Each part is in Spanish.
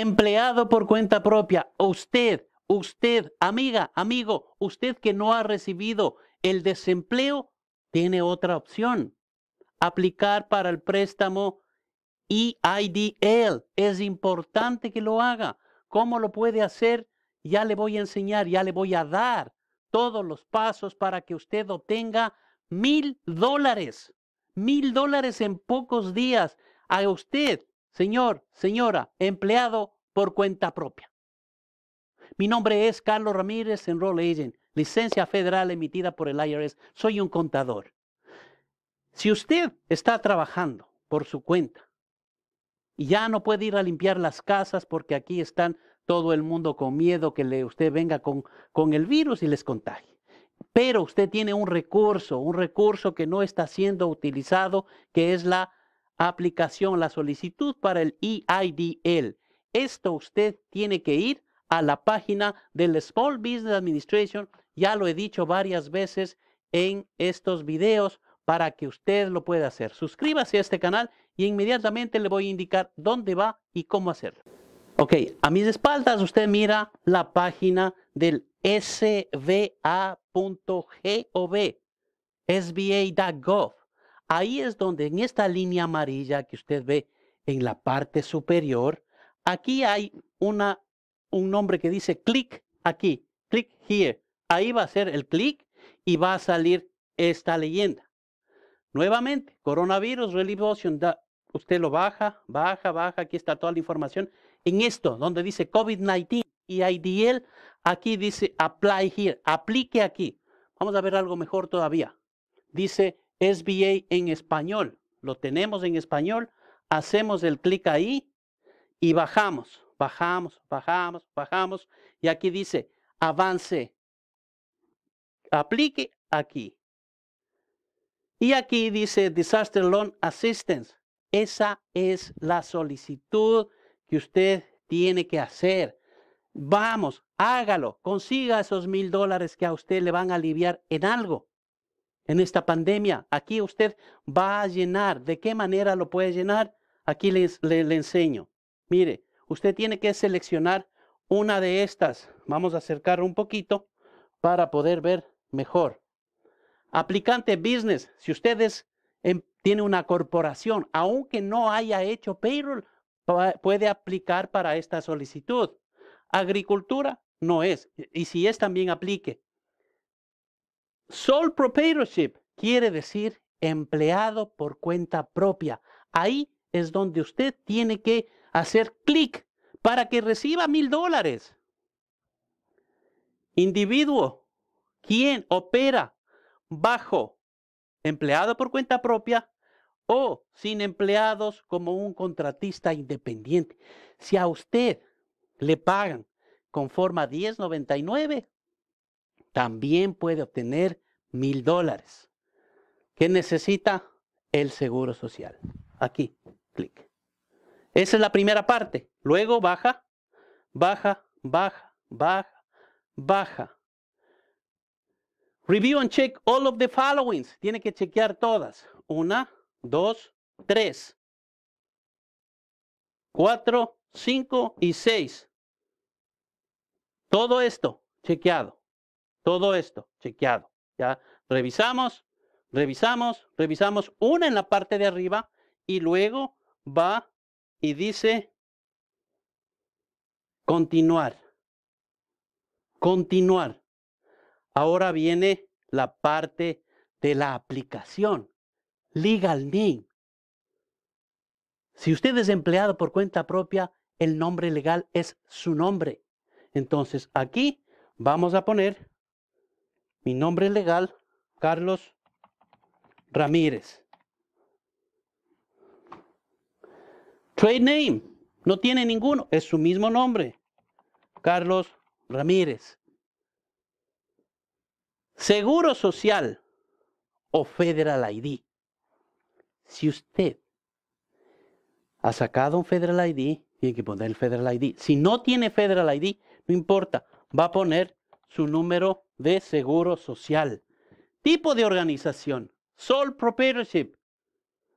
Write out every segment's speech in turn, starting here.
empleado por cuenta propia, usted, usted, amiga, amigo, usted que no ha recibido el desempleo, tiene otra opción, aplicar para el préstamo EIDL. Es importante que lo haga. ¿Cómo lo puede hacer? Ya le voy a enseñar, ya le voy a dar todos los pasos para que usted obtenga mil dólares. Mil dólares en pocos días. A usted señor, señora, empleado por cuenta propia. Mi nombre es Carlos Ramírez, Enroll Agent, licencia federal emitida por el IRS. Soy un contador. Si usted está trabajando por su cuenta y ya no puede ir a limpiar las casas porque aquí están todo el mundo con miedo que usted venga con, con el virus y les contagie. Pero usted tiene un recurso, un recurso que no está siendo utilizado, que es la aplicación, la solicitud para el EIDL. Esto usted tiene que ir a la página del Small Business Administration. Ya lo he dicho varias veces en estos videos para que usted lo pueda hacer. Suscríbase a este canal y inmediatamente le voy a indicar dónde va y cómo hacerlo. Ok, a mis espaldas usted mira la página del sva.gov sba.gov. Ahí es donde en esta línea amarilla que usted ve en la parte superior, aquí hay una, un nombre que dice clic aquí, clic here. Ahí va a ser el clic y va a salir esta leyenda. Nuevamente, coronavirus, relief usted lo baja, baja, baja, aquí está toda la información. En esto, donde dice COVID-19 y e IDL, aquí dice apply here, aplique aquí. Vamos a ver algo mejor todavía. Dice SBA en español. Lo tenemos en español. Hacemos el clic ahí y bajamos, bajamos, bajamos, bajamos. Y aquí dice, avance, aplique aquí. Y aquí dice Disaster Loan Assistance. Esa es la solicitud que usted tiene que hacer. Vamos, hágalo, consiga esos mil dólares que a usted le van a aliviar en algo en esta pandemia. Aquí usted va a llenar. ¿De qué manera lo puede llenar? Aquí le, enseño. Mire, usted tiene que seleccionar una de estas. Vamos a acercar un poquito para poder ver mejor. Aplicante business, si ustedes em, tiene una corporación, aunque no haya hecho payroll, puede aplicar para esta solicitud. Agricultura no es, y si es también aplique. Sole proprietorship quiere decir empleado por cuenta propia. Ahí es donde usted tiene que hacer clic para que reciba mil dólares. Individuo, ¿quién opera bajo empleado por cuenta propia o sin empleados como un contratista independiente. Si a usted le pagan con forma 1099, también puede obtener mil dólares. ¿Qué necesita? El seguro social. Aquí, clic. Esa es la primera parte. Luego baja, baja, baja, baja, baja. Review and check all of the followings. Tiene que chequear todas. Una, dos, tres, cuatro, cinco y seis. Todo esto chequeado. Todo esto chequeado. Ya revisamos, revisamos, revisamos una en la parte de arriba y luego va y dice continuar. Continuar. Ahora viene la parte de la aplicación. Legal name. Si usted es empleado por cuenta propia, el nombre legal es su nombre. Entonces aquí vamos a poner mi nombre legal, Carlos Ramírez. Trade name, no tiene ninguno, es su mismo nombre, Carlos Ramírez. Seguro Social o Federal ID. Si usted ha sacado un Federal ID, tiene que poner el Federal ID. Si no tiene Federal ID, no importa, va a poner su número de Seguro Social. Tipo de organización, sole proprietorship.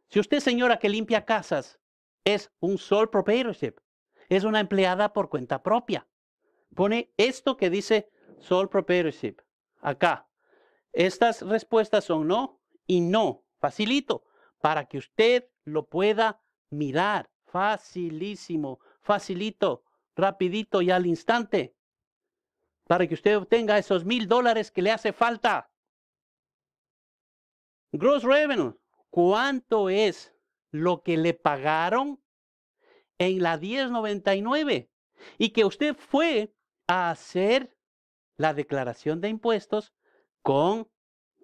Si usted, señora, que limpia casas, es un sole proprietorship, es una empleada por cuenta propia. Pone esto que dice sole proprietorship acá. Estas respuestas son no y no. Facilito, para que usted lo pueda mirar. Facilísimo, facilito, rapidito y al instante para que usted obtenga esos mil dólares que le hace falta. Gross revenue, ¿cuánto es lo que le pagaron en la 1099? Y que usted fue a hacer la declaración de impuestos con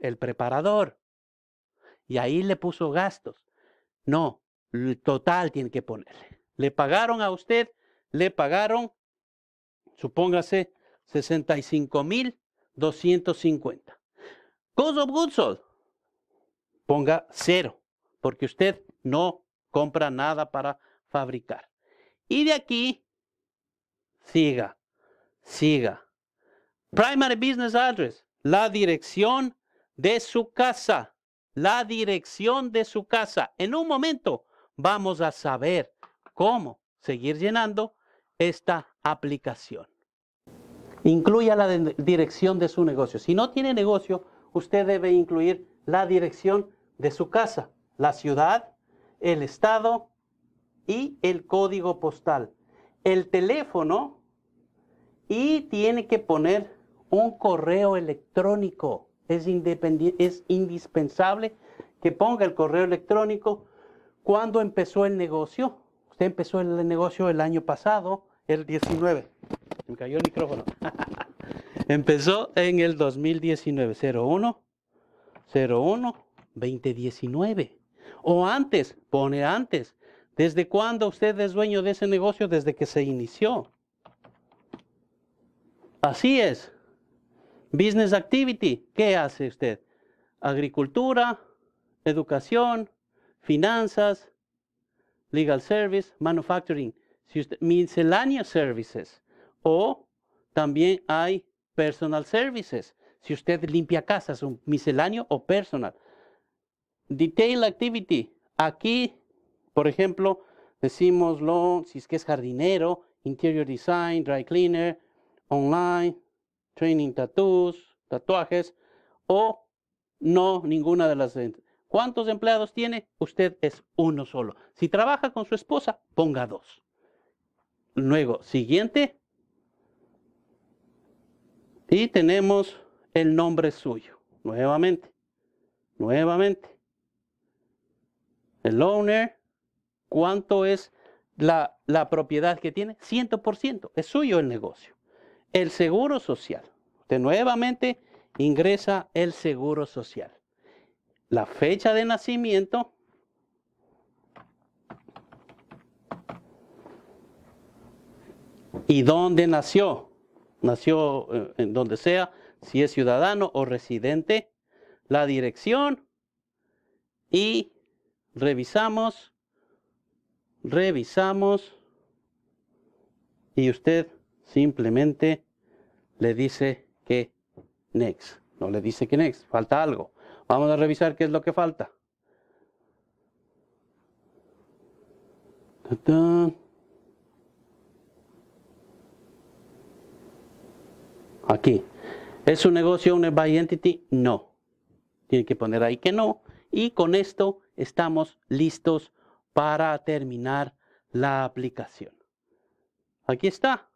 el preparador. Y ahí le puso gastos. No, el total tiene que ponerle. Le pagaron a usted, le pagaron, supóngase, 65,250. Cost of goods sold, ponga cero, porque usted no compra nada para fabricar. Y de aquí, siga, siga. Primary business address, la dirección de su casa, la dirección de su casa. En un momento vamos a saber cómo seguir llenando esta aplicación. Incluya la dirección de su negocio. Si no tiene negocio, usted debe incluir la dirección de su casa, la ciudad, el estado y el código postal, el teléfono y tiene que poner un correo electrónico. Es, es indispensable que ponga el correo electrónico. cuando empezó el negocio? Usted empezó el negocio el año pasado, el 19 me cayó el micrófono. Empezó en el 2019, 01, 01, 2019. O antes, pone antes. ¿Desde cuándo usted es dueño de ese negocio? Desde que se inició. Así es. Business activity. ¿Qué hace usted? Agricultura, educación, finanzas, legal service, manufacturing, miscellaneous services. O también hay personal services. Si usted limpia casas, un misceláneo o personal. Detail activity. Aquí, por ejemplo, decimos si es que es jardinero, interior design, dry cleaner, online, training tattoos, tatuajes, o no ninguna de las. ¿Cuántos empleados tiene? Usted es uno solo. Si trabaja con su esposa, ponga dos. Luego, siguiente, y tenemos el nombre suyo, nuevamente, nuevamente. El owner, ¿cuánto es la, la propiedad que tiene? 100%, es suyo el negocio. El seguro social, usted nuevamente ingresa el seguro social. La fecha de nacimiento, y dónde nació nació eh, en donde sea, si es ciudadano o residente, la dirección y revisamos, revisamos y usted simplemente le dice que next, no le dice que next, falta algo. Vamos a revisar qué es lo que falta. Aquí. ¿Es un negocio un by entity? No. Tiene que poner ahí que no. Y con esto estamos listos para terminar la aplicación. Aquí está.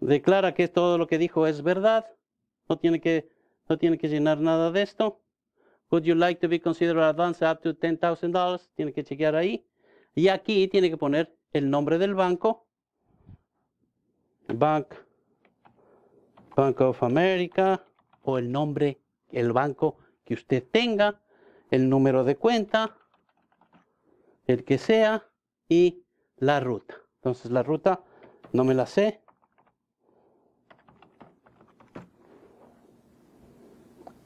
Declara que todo lo que dijo es verdad. No tiene que, no tiene que llenar nada de esto. Would you like to be considered advanced up to $10,000? Tiene que chequear ahí. Y aquí tiene que poner el nombre del banco. Bank Bank of America o el nombre, el banco que usted tenga, el número de cuenta, el que sea y la ruta. Entonces la ruta no me la sé.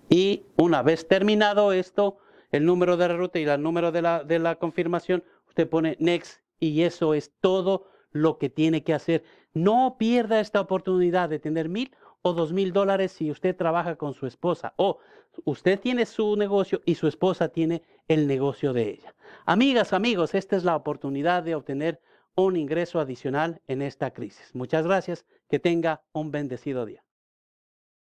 Y una vez terminado esto, el número de la ruta y el número de la, de la confirmación, usted pone next y eso es todo lo que tiene que hacer. No pierda esta oportunidad de tener mil o dos mil dólares si usted trabaja con su esposa o usted tiene su negocio y su esposa tiene el negocio de ella. Amigas, amigos, esta es la oportunidad de obtener un ingreso adicional en esta crisis. Muchas gracias. Que tenga un bendecido día.